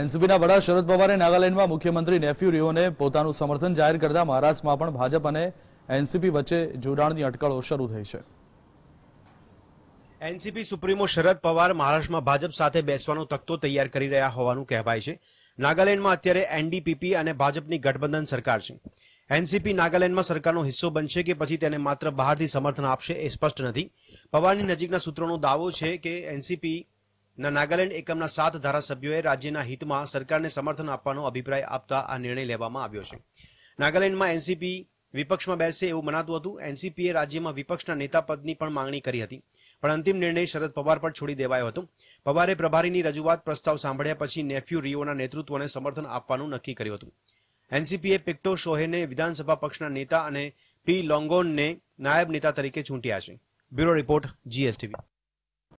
એનસીપીના વડા શરદ પવારે નાગાલેન્ડમાં મુખ્યમંત્રી નેફ્યુ રિયોને પોતાનું સમર્થન જાહેર કરતા મહારાષ્ટ્રમાં પણ ભાજપ અને એનસીપી વચ્ચે જોડાણની અટકળો શરૂ થઈ છે એનસીપી સુપ્રીમો શરદ પવાર મહારાષ્ટ્રમાં ભાજપ સાથે બેસવાનો તખતો તૈયાર કરી રહ્યા હોવાનું કહેવાય છે નાગાલેન્ડમાં અત્યારે એનડીપીપી અને ભાજપની ગઠબંધન સરકાર છે એનસીપી નાગાલેન્ડમાં સરકારનો હિસ્સો બનશે કે પછી તેને માત્ર બહારથી સમર્થન આપશે એ સ્પષ્ટ નથી પવારની નજીકના સૂત્રોનો દાવો છે કે એનસીપી ના નાગાલેન્ડ એકમના સાત ધારાસભ્યોએ રાજ્યના હિતમાં સરકારને સમર્થન આપવાનો અભિપ્રાય આપતા આ નિર્ણય લેવામાં આવ્યો છે નાગાલેન્ડમાં એનસીપી વિપક્ષમાં બેસે એવું મનાતું હતું એનસીપીએ રાજ્યમાં વિપક્ષના નેતા પદની પણ માંગણી કરી હતી પણ અંતિમ નિર્ણય શરદ પવાર પર છોડી દેવાયો હતો પવારે પ્રભારીની રજૂઆત પ્રસ્તાવ સાંભળ્યા પછી નેફ્યુ રિયોના નેતૃત્વને સમર્થન આપવાનું નક્કી કર્યું હતું એનસીપીએ પિક્ટો શોહેને વિધાનસભા પક્ષના નેતા અને પી લોંગોનને નાયબ નેતા તરીકે ચૂંટ્યા છે બ્યુરો રિપોર્ટ જીએસટીવી